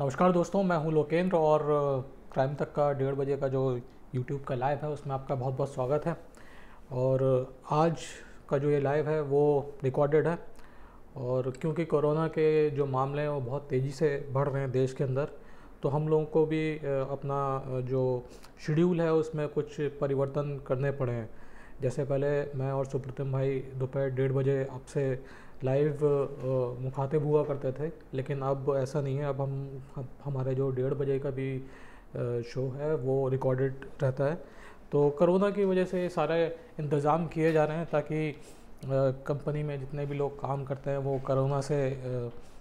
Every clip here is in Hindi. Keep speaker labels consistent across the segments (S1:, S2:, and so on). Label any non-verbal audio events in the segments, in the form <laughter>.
S1: नमस्कार दोस्तों मैं हूं लोकेंद्र और क्राइम तक का डेढ़ बजे का जो यूट्यूब का लाइव है उसमें आपका बहुत बहुत स्वागत है और आज का जो ये लाइव है वो रिकॉर्डेड है और क्योंकि कोरोना के जो मामले हैं वो बहुत तेज़ी से बढ़ रहे हैं देश के अंदर तो हम लोगों को भी अपना जो शेड्यूल है उसमें कुछ परिवर्तन करने पड़े हैं जैसे पहले मैं और सुप्रतिम भाई दोपहर डेढ़ बजे आपसे लाइव मुखातिब हुआ करते थे लेकिन अब ऐसा नहीं है अब हम, हमारे जो डेढ़ बजे का भी शो है वो रिकॉर्डेड रहता है तो करोना की वजह से सारे इंतज़ाम किए जा रहे हैं ताकि कंपनी में जितने भी लोग काम करते हैं वो करोना से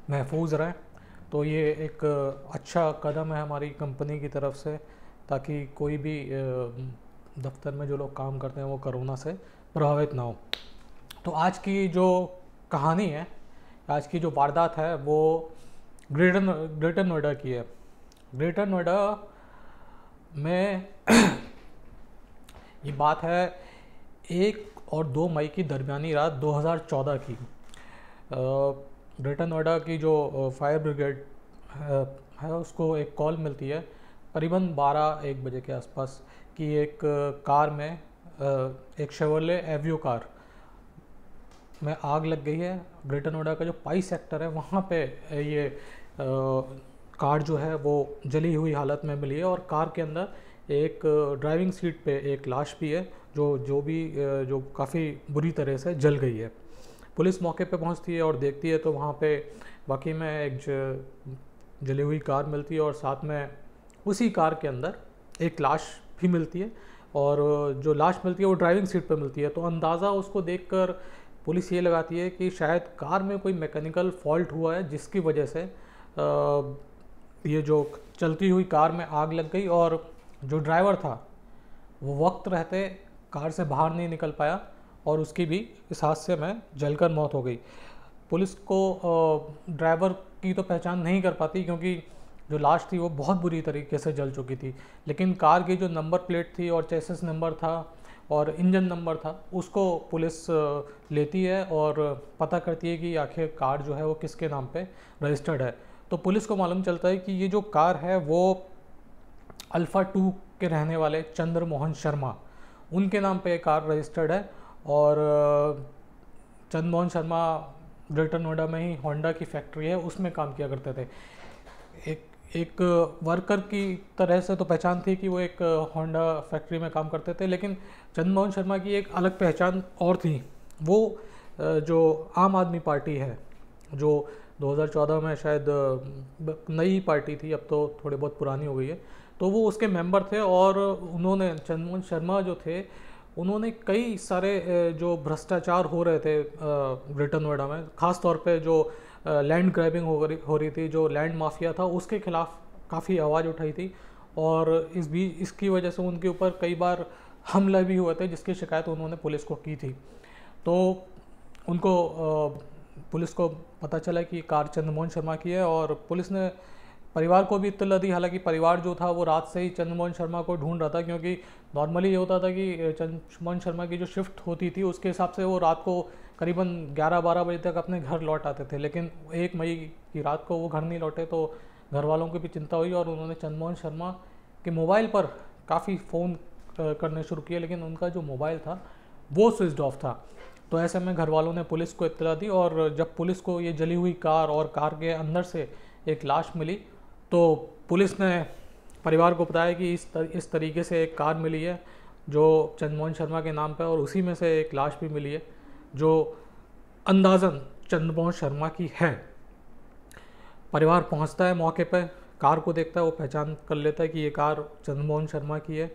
S1: महफूज रहें तो ये एक अच्छा कदम है हमारी कंपनी की तरफ से ताकि कोई भी दफ्तर में जो लोग काम करते हैं वो करोना से प्रभावित ना हो तो आज की जो कहानी है आज की जो वारदात है वो ग्रेटर ग्रेटर नोएडा की है ग्रेटर नोएडा में <clears throat> ये बात है एक और दो मई की दरमियानी रात 2014 की ग्रेटर नोएडा की जो फायर ब्रिगेड है, उसको एक कॉल मिलती है करीबन 12 एक बजे के आसपास कि एक कार में एक शेवरले एवियो कार में आग लग गई है ग्रेटर नोएडा का जो पाई सेक्टर है वहाँ पे ये कार जो है वो जली हुई हालत में मिली है और कार के अंदर एक ड्राइविंग सीट पे एक लाश भी है जो जो भी जो काफ़ी बुरी तरह से जल गई है पुलिस मौके पे पहुँचती है और देखती है तो वहाँ पे वाकई में एक जली हुई कार मिलती है और साथ में उसी कार के अंदर एक लाश भी मिलती है और जो लाश मिलती है वो ड्राइविंग सीट पर मिलती है तो अंदाज़ा उसको देखकर पुलिस ये लगाती है कि शायद कार में कोई मैकेनिकल फॉल्ट हुआ है जिसकी वजह से ये जो चलती हुई कार में आग लग गई और जो ड्राइवर था वो वक्त रहते कार से बाहर नहीं निकल पाया और उसकी भी इस हादसे में जलकर मौत हो गई पुलिस को ड्राइवर की तो पहचान नहीं कर पाती क्योंकि जो लाश थी वो बहुत बुरी तरीके से जल चुकी थी लेकिन कार की जो नंबर प्लेट थी और चेसिस नंबर था और इंजन नंबर था उसको पुलिस लेती है और पता करती है कि आखिर कार जो है वो किसके नाम पे रजिस्टर्ड है तो पुलिस को मालूम चलता है कि ये जो कार है वो अल्फ़ा टू के रहने वाले चंद्रमोहन शर्मा उनके नाम पे कार रजिस्टर्ड है और चंद्रमोहन शर्मा ग्रेटर नोएडा में ही होंडा की फैक्ट्री है उसमें काम किया करते थे एक एक वर्कर की तरह से तो पहचान थी कि वो एक होंडा फैक्ट्री में काम करते थे लेकिन चंद्रमोहन शर्मा की एक अलग पहचान और थी वो जो आम आदमी पार्टी है जो 2014 में शायद नई पार्टी थी अब तो थोड़ी बहुत पुरानी हो गई है तो वो उसके मेंबर थे और उन्होंने चंद्रमोहन शर्मा जो थे उन्होंने कई सारे जो भ्रष्टाचार हो रहे थे ब्रिटन नोएडा में ख़ास तौर पर जो लैंड ग्रैबिंग हो रही हो रही थी जो लैंड माफिया था उसके खिलाफ काफ़ी आवाज़ उठाई थी और इस बीच इसकी वजह से उनके ऊपर कई बार हमला भी हुए थे जिसकी शिकायत उन्होंने पुलिस को की थी तो उनको पुलिस को पता चला कि कार चंद्रमोहन शर्मा की है और पुलिस ने परिवार को भी इतला दी हालांकि परिवार जो था वो रात से ही चंद्रमोहन शर्मा को ढूंढ रहा था क्योंकि नॉर्मली ये होता था कि चंद्रमोहन शर्मा की जो शिफ्ट होती थी उसके हिसाब से वो रात को करीबन 11-12 बजे तक अपने घर लौट आते थे लेकिन एक मई की रात को वो घर नहीं लौटे तो घर वालों की भी चिंता हुई और उन्होंने चंद्रमोहन शर्मा के मोबाइल पर काफ़ी फ़ोन करने शुरू किए लेकिन उनका जो मोबाइल था वो स्विच ऑफ था तो ऐसे में घर वालों ने पुलिस को इतला दी और जब पुलिस को ये जली हुई कार और कार के अंदर से एक लाश मिली तो पुलिस ने परिवार को बताया कि इस तर, इस तरीके से एक कार मिली है जो चंद्रमोहन शर्मा के नाम पर और उसी में से एक लाश भी मिली है जो अंदाजन चंद्रमोहन शर्मा की है परिवार पहुंचता है मौके पर कार को देखता है वो पहचान कर लेता है कि ये कार चंद्रमोहन शर्मा की है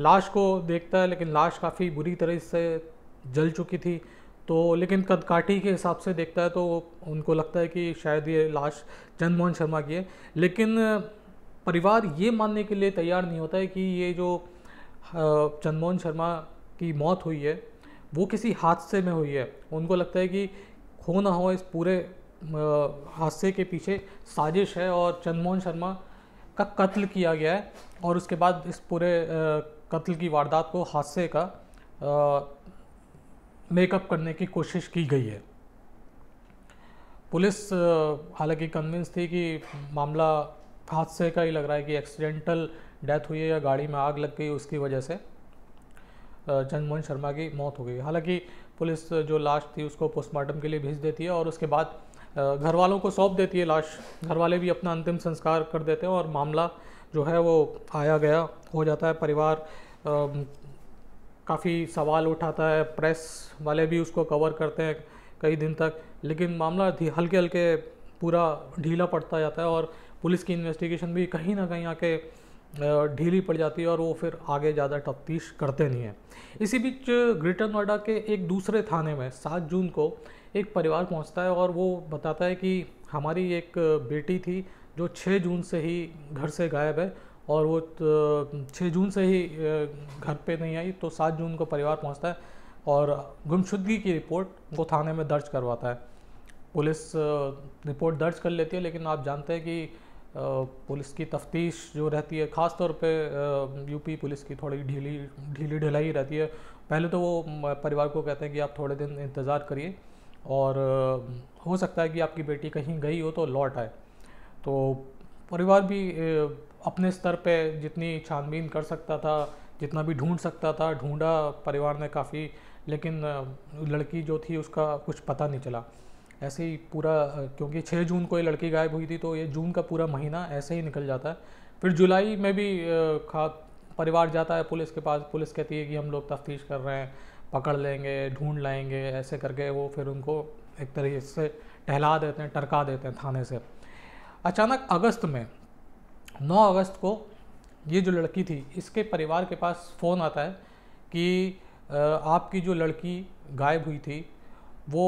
S1: लाश को देखता है लेकिन लाश काफ़ी बुरी तरह से जल चुकी थी तो लेकिन कदकाठी के हिसाब से देखता है तो उनको लगता है कि शायद ये लाश चंद्रमोहन शर्मा की है लेकिन परिवार ये मानने के लिए तैयार नहीं होता है कि ये जो चंद्रमोहन शर्मा की मौत हुई है वो किसी हादसे में हुई है उनको लगता है कि हो ना हो इस पूरे हादसे के पीछे साजिश है और चंद्रमोहन शर्मा का कत्ल किया गया है और उसके बाद इस पूरे कत्ल की वारदात को हादसे का मेकअप करने की कोशिश की गई है पुलिस हालांकि कन्विंस थी कि मामला हादसे का ही लग रहा है कि एक्सीडेंटल डेथ हुई है या गाड़ी में आग लग गई उसकी वजह से जगमोहन शर्मा की मौत हो गई हालांकि पुलिस जो लाश थी उसको पोस्टमार्टम के लिए भेज देती है और उसके बाद घर वालों को सौंप देती है लाश घर वाले भी अपना अंतिम संस्कार कर देते हैं और मामला जो है वो आया गया हो जाता है परिवार काफ़ी सवाल उठाता है प्रेस वाले भी उसको कवर करते हैं कई दिन तक लेकिन मामला हल्के हल्के पूरा ढीला पड़ता जाता है और पुलिस की इन्वेस्टिगेशन भी कहीं ना कहीं आके ढीली पड़ जाती है और वो फिर आगे ज़्यादा तफ्तीश करते नहीं हैं इसी बीच ग्रेटर नोएडा के एक दूसरे थाने में सात जून को एक परिवार पहुंचता है और वो बताता है कि हमारी एक बेटी थी जो छः जून से ही घर से गायब है और वो छः जून से ही घर पे नहीं आई तो सात जून को परिवार पहुंचता है और गुमशुदगी की रिपोर्ट वो थाने में दर्ज करवाता है पुलिस रिपोर्ट दर्ज कर लेती है लेकिन आप जानते हैं कि पुलिस की तफ्तीश जो रहती है ख़ास तौर पे यूपी पुलिस की थोड़ी ढीली ढीली ढिलाई रहती है पहले तो वो परिवार को कहते हैं कि आप थोड़े दिन इंतज़ार करिए और हो सकता है कि आपकी बेटी कहीं गई हो तो लौट आए तो परिवार भी अपने स्तर पे जितनी छानबीन कर सकता था जितना भी ढूंढ सकता था ढूंढा परिवार ने काफ़ी लेकिन लड़की जो थी उसका कुछ पता नहीं चला ऐसे ही पूरा क्योंकि 6 जून को ये लड़की गायब हुई थी तो ये जून का पूरा महीना ऐसे ही निकल जाता है फिर जुलाई में भी खा परिवार जाता है पुलिस के पास पुलिस कहती है कि हम लोग तफ्तीश कर रहे हैं पकड़ लेंगे ढूंढ लाएंगे ऐसे करके वो फिर उनको एक तरीके से टहला देते हैं टरका देते हैं थाने से अचानक अगस्त में 9 अगस्त को ये जो लड़की थी इसके परिवार के पास फ़ोन आता है कि आपकी जो लड़की गायब हुई थी वो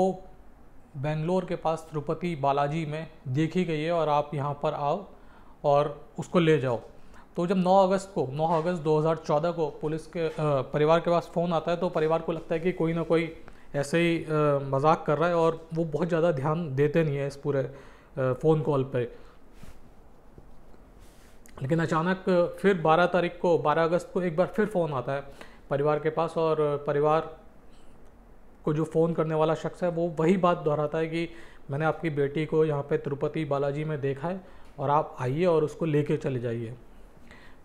S1: बेंगलोर के पास तिरुपति बालाजी में देखी गई है और आप यहाँ पर आओ और उसको ले जाओ तो जब 9 अगस्त को 9 अगस्त 2014 को पुलिस के परिवार के पास फ़ोन आता है तो परिवार को लगता है कि कोई ना कोई ऐसे ही मजाक कर रहा है और वो बहुत ज़्यादा ध्यान देते नहीं है इस पूरे फ़ोन कॉल पे लेकिन अचानक फिर 12 तारीख को 12 अगस्त को एक बार फिर फ़ोन आता है परिवार के पास और परिवार को जो फ़ोन करने वाला शख्स है वो वही बात दोहराता है कि मैंने आपकी बेटी को यहाँ पे तिरुपति बालाजी में देखा है और आप आइए और उसको लेके चले जाइए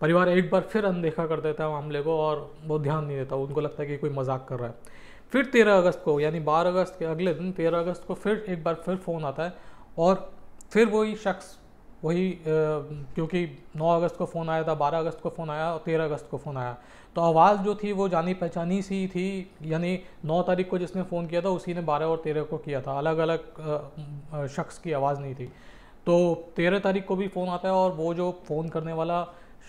S1: परिवार एक बार फिर अनदेखा कर देता है मामले को और वो ध्यान नहीं देता उनको लगता है कि कोई मजाक कर रहा है फिर तेरह अगस्त को यानी बारह अगस्त के अगले दिन तेरह अगस्त को फिर एक बार फिर फ़ोन आता है और फिर वही शख्स वही क्योंकि 9 अगस्त को फ़ोन आया था 12 अगस्त को फ़ोन आया और 13 अगस्त को फ़ोन आया तो आवाज़ जो थी वो जानी पहचानी सी थी यानी 9 तारीख को जिसने फ़ोन किया था उसी ने 12 और 13 को किया था अलग अलग शख्स की आवाज़ नहीं थी तो 13 तारीख को भी फ़ोन आता है और वो जो फ़ोन करने वाला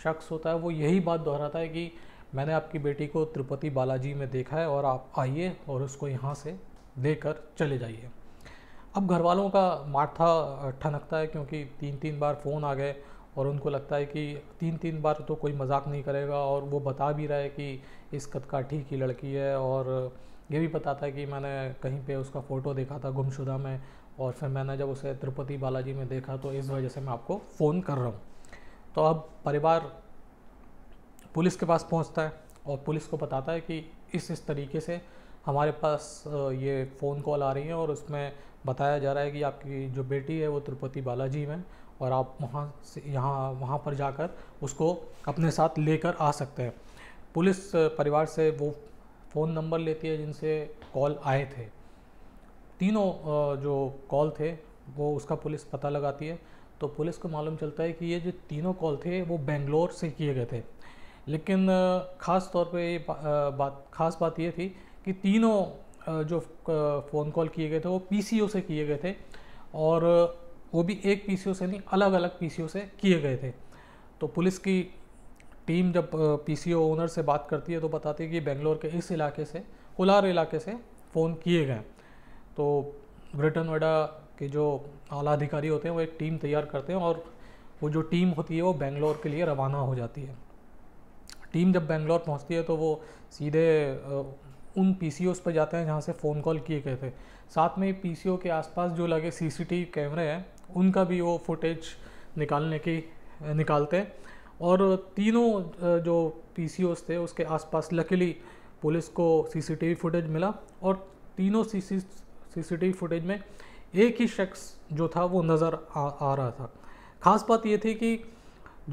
S1: शख्स होता है वो यही बात दोहराता है कि मैंने आपकी बेटी को तिरुपति बालाजी में देखा है और आप आइए और उसको यहाँ से लेकर चले जाइए अब घर वालों का माथा ठनकता है क्योंकि तीन तीन बार फ़ोन आ गए और उनको लगता है कि तीन तीन बार तो कोई मजाक नहीं करेगा और वो बता भी रहा है कि इस कदकाठी की लड़की है और ये भी बताता है कि मैंने कहीं पे उसका फ़ोटो देखा था गुमशुदा में और फिर मैंने जब उसे तिरुपति बालाजी में देखा तो इस वजह से मैं आपको फ़ोन कर रहा हूँ तो अब परिवार पुलिस के पास पहुँचता है और पुलिस को बताता है कि इस इस तरीके से हमारे पास ये फ़ोन कॉल आ रही है और उसमें बताया जा रहा है कि आपकी जो बेटी है वो तिरुपति बालाजी में और आप वहाँ से यहाँ वहाँ पर जाकर उसको अपने साथ लेकर आ सकते हैं पुलिस परिवार से वो फ़ोन नंबर लेती है जिनसे कॉल आए थे तीनों जो कॉल थे वो उसका पुलिस पता लगाती है तो पुलिस को मालूम चलता है कि ये जो तीनों कॉल थे वो बेंगलोर से किए गए थे लेकिन ख़ास तौर पे ये बात ख़ास बात ये थी कि तीनों जो फ़ोन कॉल किए गए थे वो पी से किए गए थे और वो भी एक पी से नहीं अलग अलग पी से किए गए थे तो पुलिस की टीम जब पी ओनर से बात करती है तो बताती है कि बेंगलोर के इस इलाके से कोलार इलाके से फ़ोन किए गए तो ब्रिटेन वडा के जो आला अधिकारी होते हैं वो एक टीम तैयार करते हैं और वो जो टीम होती है वो बेंगलोर के लिए रवाना हो जाती है टीम जब बेंगलोर पहुंचती है तो वो सीधे उन पी पर जाते हैं जहाँ से फ़ोन कॉल किए गए थे साथ में पी के आसपास जो लगे सी कैमरे हैं उनका भी वो फुटेज निकालने की निकालते हैं और तीनों जो पी थे उसके आसपास लकीली पुलिस को सीसीटीवी फुटेज मिला और तीनों सी सी फुटेज में एक ही शख्स जो था वो नज़र आ, आ रहा था खास बात ये थी कि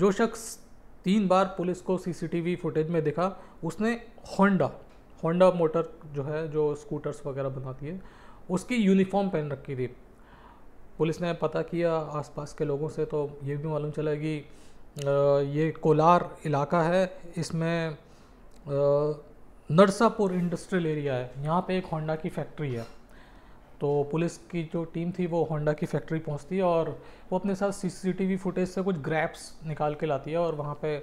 S1: जो शख्स तीन बार पुलिस को सीसीटीवी फुटेज में दिखा उसने होंडा होंडा मोटर जो है जो स्कूटर्स वगैरह बनाती है उसकी यूनिफॉर्म पहन रखी थी पुलिस ने पता किया आसपास के लोगों से तो ये भी मालूम चला कि ये कोलार इलाका है इसमें नरसापुर इंडस्ट्रियल एरिया है यहाँ पे एक होंडा की फैक्ट्री है तो पुलिस की जो टीम थी वो होंडा की फैक्ट्री पहुँचती है और वो अपने साथ सीसीटीवी फुटेज से कुछ ग्रैप्स निकाल के लाती है और वहाँ पे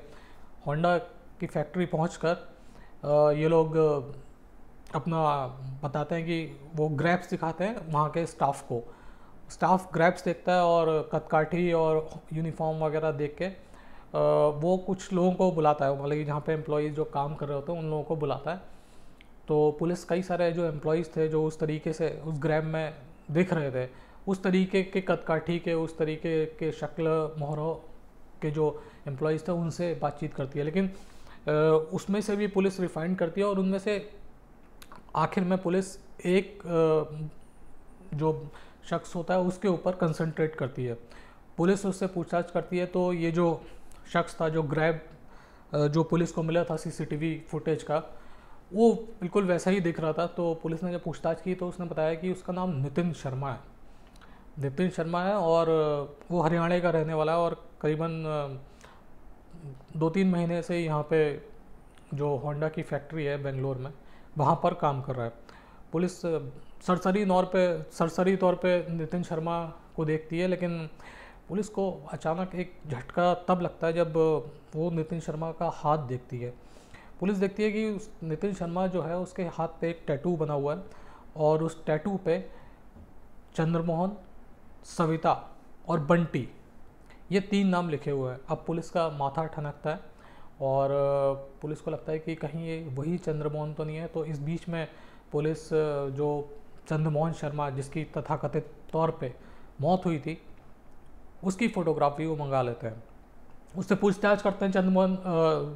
S1: होंडा की फैक्ट्री पहुँच कर ये लोग अपना बताते हैं कि वो ग्रैप्स दिखाते हैं वहाँ के स्टाफ को स्टाफ ग्रैप्स देखता है और कदकाठी और यूनिफॉर्म वगैरह देख के वो कुछ लोगों को बुलाता है मतलब कि जहाँ पे एम्प्लॉज जो काम कर रहे होते हैं उन लोगों को बुलाता है तो पुलिस कई सारे जो एम्प्लॉयज़ थे जो उस तरीके से उस ग्रैप में दिख रहे थे उस तरीके के कदकाठी के उस तरीके के शक्ल मोहरों के जो एम्प्लॉज़ थे उनसे बातचीत करती है लेकिन उसमें से भी पुलिस रिफाइंड करती है और उनमें से आखिर में पुलिस एक जो शख्स होता है उसके ऊपर कंसंट्रेट करती है पुलिस उससे पूछताछ करती है तो ये जो शख्स था जो ग्रैब जो पुलिस को मिला था सीसीटीवी फुटेज का वो बिल्कुल वैसा ही दिख रहा था तो पुलिस ने जब पूछताछ की तो उसने बताया कि उसका नाम नितिन शर्मा है नितिन शर्मा है और वो हरियाणा का रहने वाला है और करीबन दो तीन महीने से यहाँ पे जो होंडा की फैक्ट्री है बेंगलोर में वहाँ पर काम कर रहा है पुलिस सरसरी तौर पे सरसरी तौर पे नितिन शर्मा को देखती है लेकिन पुलिस को अचानक एक झटका तब लगता है जब वो नितिन शर्मा का हाथ देखती है पुलिस देखती है कि उस नितिन शर्मा जो है उसके हाथ पे एक टैटू बना हुआ है और उस टैटू पे चंद्रमोहन सविता और बंटी ये तीन नाम लिखे हुए हैं अब पुलिस का माथा ठनकता है और पुलिस को लगता है कि कहीं ये वही चंद्रमोहन तो नहीं है तो इस बीच में पुलिस जो चंद्रमोहन शर्मा जिसकी तथाकथित तौर पे मौत हुई थी उसकी फ़ोटोग्राफी वो मंगा लेते हैं उससे पूछताछ करते हैं चंद्रमोहन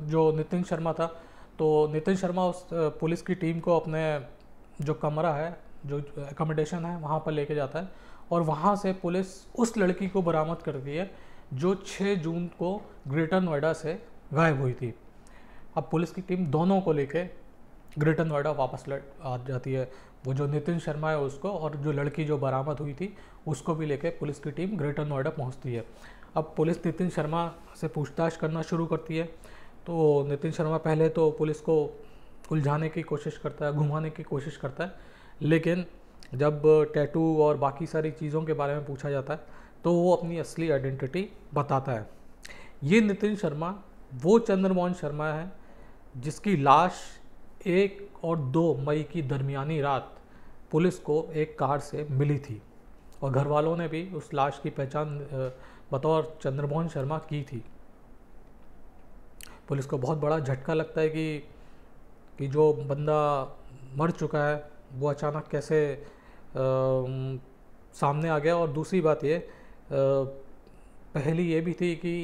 S1: जो नितिन शर्मा था तो नितिन शर्मा उस पुलिस की टीम को अपने जो कमरा है जो एकोमोडेशन है वहाँ पर लेके जाता है और वहाँ से पुलिस उस लड़की को बरामद करती है जो 6 जून को ग्रेटर नोएडा से गायब हुई थी अब पुलिस की टीम दोनों को लेके ग्रेटर नोएडा वापस लट आ जाती है वो जो नितिन शर्मा है उसको और जो लड़की जो बरामद हुई थी उसको भी लेके पुलिस की टीम ग्रेटर नोएडा पहुंचती है अब पुलिस नितिन शर्मा से पूछताछ करना शुरू करती है तो नितिन शर्मा पहले तो पुलिस को उलझाने की कोशिश करता है घुमाने की कोशिश करता है लेकिन जब टैटू और बाकी सारी चीज़ों के बारे में पूछा जाता है तो वो अपनी असली आइडेंटिटी बताता है ये नितिन शर्मा वो चंद्रमोहन शर्मा है जिसकी लाश एक और दो मई की दरमियानी रात पुलिस को एक कार से मिली थी और घर वालों ने भी उस लाश की पहचान बतौर चंद्रमोहन शर्मा की थी पुलिस को बहुत बड़ा झटका लगता है कि कि जो बंदा मर चुका है वो अचानक कैसे आ, सामने आ गया और दूसरी बात ये पहली ये भी थी कि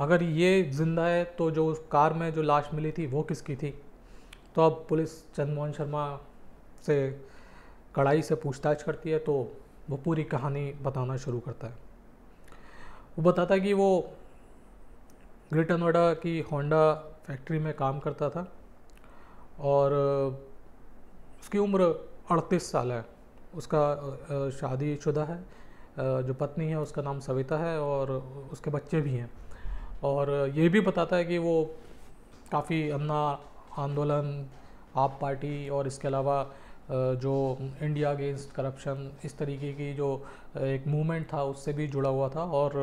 S1: अगर ये जिंदा है तो जो उस कार में जो लाश मिली थी वो किसकी थी तो अब पुलिस चंद्रमोहन शर्मा से कड़ाई से पूछताछ करती है तो वो पूरी कहानी बताना शुरू करता है वो बताता है कि वो ग्रेटर नोएडा की होंडा फैक्ट्री में काम करता था और उसकी उम्र अड़तीस साल है उसका शादीशुदा है जो पत्नी है उसका नाम सविता है और उसके बच्चे भी हैं और ये भी बताता है कि वो काफ़ी अन्ना आंदोलन आप पार्टी और इसके अलावा जो इंडिया अगेंस्ट करप्शन इस तरीके की जो एक मूवमेंट था उससे भी जुड़ा हुआ था और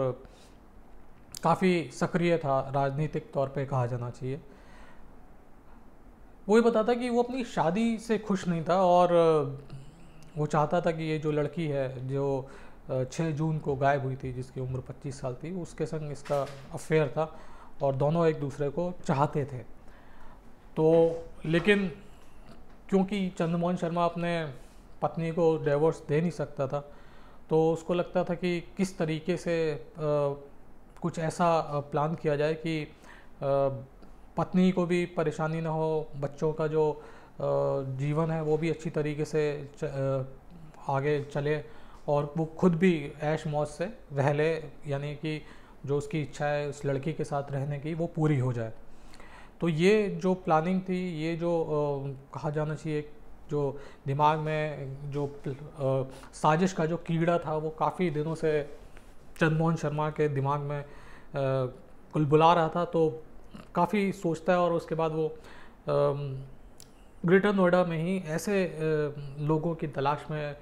S1: काफ़ी सक्रिय था राजनीतिक तौर पे कहा जाना चाहिए वो ये बताता कि वो अपनी शादी से खुश नहीं था और वो चाहता था कि ये जो लड़की है जो छः जून को गायब हुई थी जिसकी उम्र 25 साल थी उसके संग इसका अफेयर था और दोनों एक दूसरे को चाहते थे तो लेकिन क्योंकि चंद्रमोहन शर्मा अपने पत्नी को डिवोर्स दे नहीं सकता था तो उसको लगता था कि किस तरीके से आ, कुछ ऐसा प्लान किया जाए कि आ, पत्नी को भी परेशानी ना हो बच्चों का जो आ, जीवन है वो भी अच्छी तरीके से च, आ, आगे चले और वो खुद भी ऐश मौज से वहले यानी कि जो उसकी इच्छा है उस लड़की के साथ रहने की वो पूरी हो जाए तो ये जो प्लानिंग थी ये जो आ, कहा जाना चाहिए जो दिमाग में जो आ, साजिश का जो कीड़ा था वो काफ़ी दिनों से चंद्रमोहन शर्मा के दिमाग में कुलबुला रहा था तो काफ़ी सोचता है और उसके बाद वो ग्रेटर नोएडा में ही ऐसे लोगों की तलाश में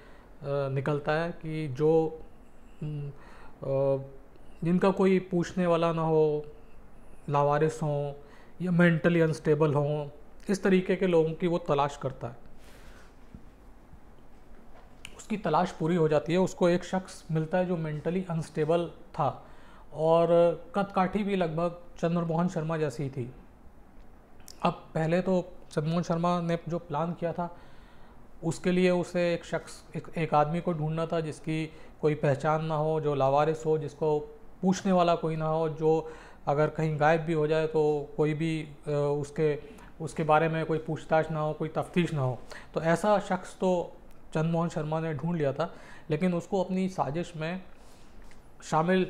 S1: निकलता है कि जो हम्म, जिनका कोई पूछने वाला ना हो लावारिस हों या मेंटली अनस्टेबल हों इस तरीके के लोगों की वो तलाश करता है उसकी तलाश पूरी हो जाती है उसको एक शख्स मिलता है जो मेंटली अनस्टेबल था और कदकाठी भी लगभग चंद्रमोहन शर्मा जैसी थी अब पहले तो चंद्रमोहन शर्मा ने जो प्लान किया था उसके लिए उसे एक शख्स एक, एक आदमी को ढूंढना था जिसकी कोई पहचान ना हो जो लावारिस हो जिसको पूछने वाला कोई ना हो जो अगर कहीं गायब भी हो जाए तो कोई भी उसके उसके बारे में कोई पूछताछ ना हो कोई तफ्तीश ना हो तो ऐसा शख्स तो चंद्रमोहन शर्मा ने ढूंढ लिया था लेकिन उसको अपनी साजिश में शामिल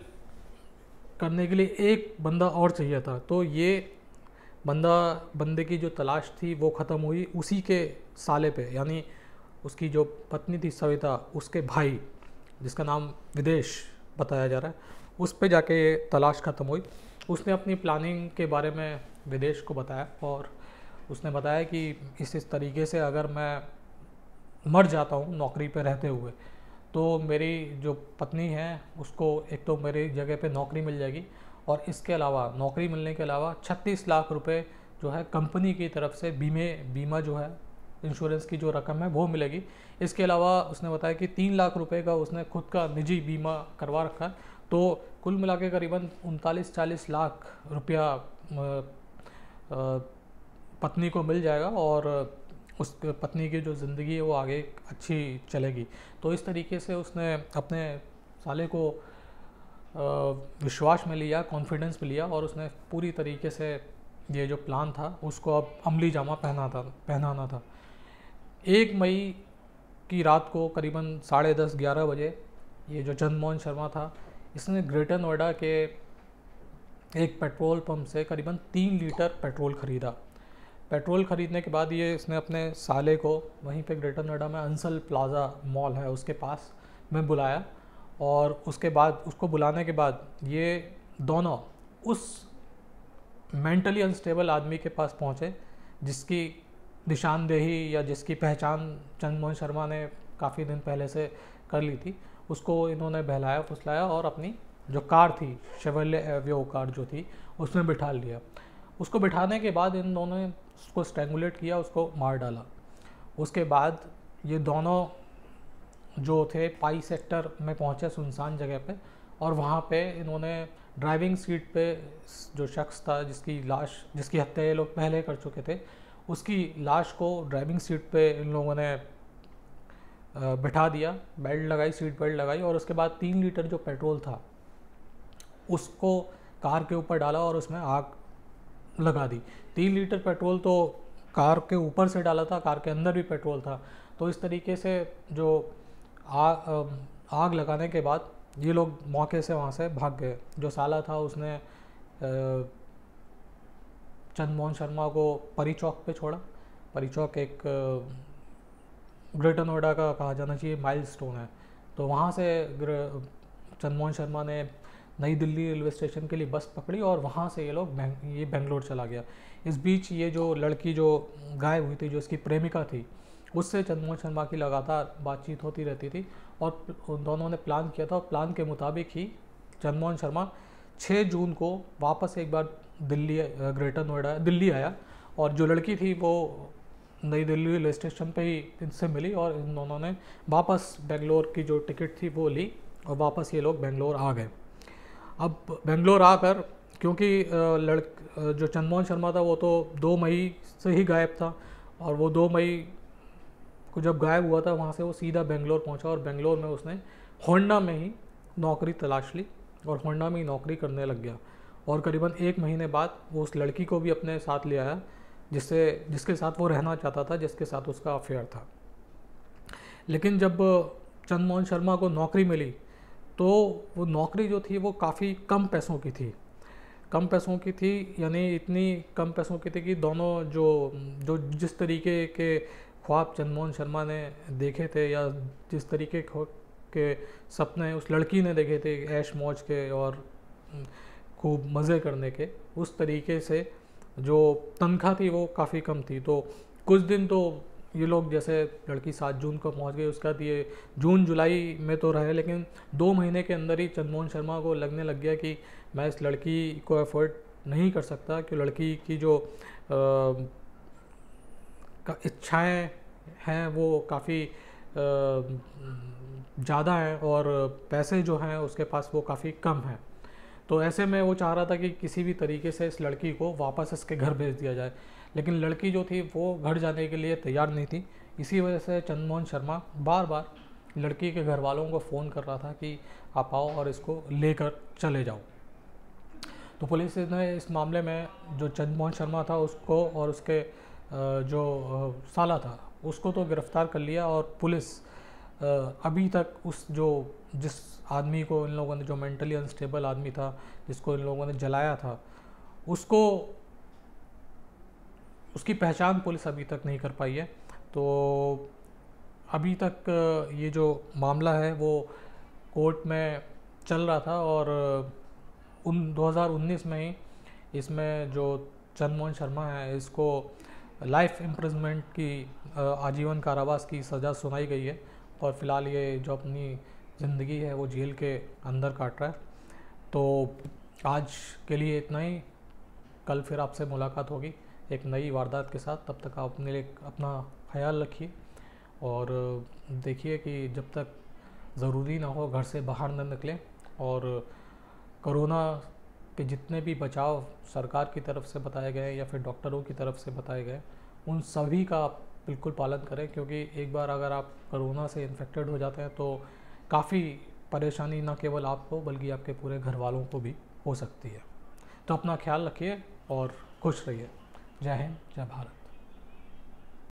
S1: करने के लिए एक बंदा और चाहिए था तो ये बंदा बंदे की जो तलाश थी वो ख़त्म हुई उसी के साले पे यानी उसकी जो पत्नी थी सविता उसके भाई जिसका नाम विदेश बताया जा रहा है उस पर जाके ये तलाश ख़त्म हुई उसने अपनी प्लानिंग के बारे में विदेश को बताया और उसने बताया कि इस इस तरीके से अगर मैं मर जाता हूँ नौकरी पे रहते हुए तो मेरी जो पत्नी है उसको एक तो मेरी जगह पे नौकरी मिल जाएगी और इसके अलावा नौकरी मिलने के अलावा 36 लाख रुपए जो है कंपनी की तरफ से बीमे बीमा जो है इंश्योरेंस की जो रकम है वो मिलेगी इसके अलावा उसने बताया कि तीन लाख रुपए का उसने खुद का निजी बीमा करवा रखा है तो कुल मिला के करीबन उनतालीस चालीस लाख रुपया पत्नी को मिल जाएगा और उस पत्नी की जो ज़िंदगी है वो आगे अच्छी चलेगी तो इस तरीके से उसने अपने साले को विश्वास में लिया कॉन्फिडेंस में लिया और उसने पूरी तरीके से ये जो प्लान था उसको अब अमली जामा पहना था पहनाना था एक मई की रात को करीबन साढ़े दस ग्यारह बजे ये जो चंद्रमोहन शर्मा था इसने ग्रेटर नोएडा के एक पेट्रोल पंप से करीबन तीन लीटर पेट्रोल ख़रीदा पेट्रोल ख़रीदने के बाद ये इसने अपने साले को वहीं पे ग्रेटर नोएडा में अंसल प्लाजा मॉल है उसके पास में बुलाया और उसके बाद उसको बुलाने के बाद ये दोनों उस मेंटली अनस्टेबल आदमी के पास पहुँचे जिसकी निशानदेही या जिसकी पहचान चंद्रमोहन शर्मा ने काफ़ी दिन पहले से कर ली थी उसको इन्होंने बहलाया फुसलाया और अपनी जो कार थी शेवल एवियो कार जो थी उसमें बिठा लिया उसको बिठाने के बाद इन दोनों ने उसको स्ट्रेंगुलेट किया उसको मार डाला उसके बाद ये दोनों जो थे पाई सेक्टर में पहुंचे सुनसान जगह पे और वहाँ पे इन्होंने ड्राइविंग सीट पे जो शख्स था जिसकी लाश जिसकी हत्या ये लोग पहले कर चुके थे उसकी लाश को ड्राइविंग सीट पे इन लोगों ने बैठा दिया बेल्ट लगाई सीट बेल्ट लगाई और उसके बाद तीन लीटर जो पेट्रोल था उसको कार के ऊपर डाला और उसमें आग लगा दी तीन लीटर पेट्रोल तो कार के ऊपर से डाला था कार के अंदर भी पेट्रोल था तो इस तरीके से जो आ, आग लगाने के बाद ये लोग मौके से वहाँ से भाग गए जो साला था उसने चंद्रमोहन शर्मा को परी चौक पे छोड़ा परी चौक एक ग्रेटर नोएडा का कहा जाना चाहिए माइल स्टोन है तो वहाँ से चंद्रमोहन शर्मा ने नई दिल्ली रेलवे स्टेशन के लिए बस पकड़ी और वहाँ से ये लोग ये बेंगलोर चला गया इस बीच ये जो लड़की जो गायब हुई थी जो इसकी प्रेमिका थी उससे चंद्रमोहन शर्मा की लगातार बातचीत होती रहती थी और दोनों ने प्लान किया था और प्लान के मुताबिक ही चंदमोहन शर्मा 6 जून को वापस एक बार दिल्ली ग्रेटर नोएडा दिल्ली आया और जो लड़की थी वो नई दिल्ली रेलवे स्टेशन पे ही इनसे मिली और इन दोनों ने वापस बेंगलोर की जो टिकट थी वो ली और वापस ये लोग बेंगलोर आ गए अब बेंगलोर आकर क्योंकि लड़क जो चंदमोहन शर्मा था वो तो दो मई से ही गायब था और वो दो मई को जब गायब हुआ था वहाँ से वो सीधा बेंगलोर पहुँचा और बेंगलोर में उसने होंडा में ही नौकरी तलाश ली और होंडा में ही नौकरी करने लग गया और करीबन एक महीने बाद वो उस लड़की को भी अपने साथ ले आया जिससे जिसके साथ वो रहना चाहता था जिसके साथ उसका अफेयर था लेकिन जब चंदमोहन शर्मा को नौकरी मिली तो वो नौकरी जो थी वो काफ़ी कम पैसों की थी कम पैसों की थी यानी इतनी कम पैसों की थी कि दोनों जो जो जिस तरीके के ख्वाब चंद्रमोहन शर्मा ने देखे थे या जिस तरीके के सपने उस लड़की ने देखे थे ऐश मौज के और खूब मज़े करने के उस तरीके से जो तनख्वाह थी वो काफ़ी कम थी तो कुछ दिन तो ये लोग जैसे लड़की सात जून को पहुंच गई उसके बाद ये जून जुलाई में तो रहे लेकिन दो महीने के अंदर ही चंदमोहन शर्मा को लगने लग गया कि मैं इस लड़की को अफोर्ड नहीं कर सकता कि लड़की की जो इच्छाएं हैं वो काफ़ी ज़्यादा हैं और पैसे जो हैं उसके पास वो काफ़ी कम हैं तो ऐसे में वो चाह रहा था कि किसी भी तरीके से इस लड़की को वापस इसके घर भेज दिया जाए लेकिन लड़की जो थी वो घर जाने के लिए तैयार नहीं थी इसी वजह से चंद्रमोहन शर्मा बार बार लड़की के घर वालों को फ़ोन कर रहा था कि आप आओ और इसको लेकर चले जाओ तो पुलिस ने इस मामले में जो चंद्रमोहन शर्मा था उसको और उसके जो साला था उसको तो गिरफ्तार कर लिया और पुलिस अभी तक उस जो जिस आदमी को इन लोगों ने जो मेंटली अनस्टेबल आदमी था जिसको इन लोगों ने जलाया था उसको उसकी पहचान पुलिस अभी तक नहीं कर पाई है तो अभी तक ये जो मामला है वो कोर्ट में चल रहा था और उन 2019 में ही इसमें जो चंदमोहन शर्मा है इसको लाइफ इम्प्रिजमेंट की आजीवन कारावास की सज़ा सुनाई गई है और फ़िलहाल ये जो अपनी ज़िंदगी है वो जेल के अंदर काट रहा है तो आज के लिए इतना ही कल फिर आपसे मुलाकात होगी एक नई वारदात के साथ तब तक आप अपने लिए अपना ख्याल रखिए और देखिए कि जब तक ज़रूरी ना हो घर से बाहर न निकलें और कोरोना के जितने भी बचाव सरकार की तरफ से बताए गए या फिर डॉक्टरों की तरफ से बताए गए उन सभी का आप बिल्कुल पालन करें क्योंकि एक बार अगर आप कोरोना से इन्फेक्टेड हो जाते हैं तो काफ़ी परेशानी ना केवल आपको बल्कि आपके पूरे घर वालों को भी हो सकती है तो अपना ख्याल रखिए और खुश रहिए जय हिंद जय भारत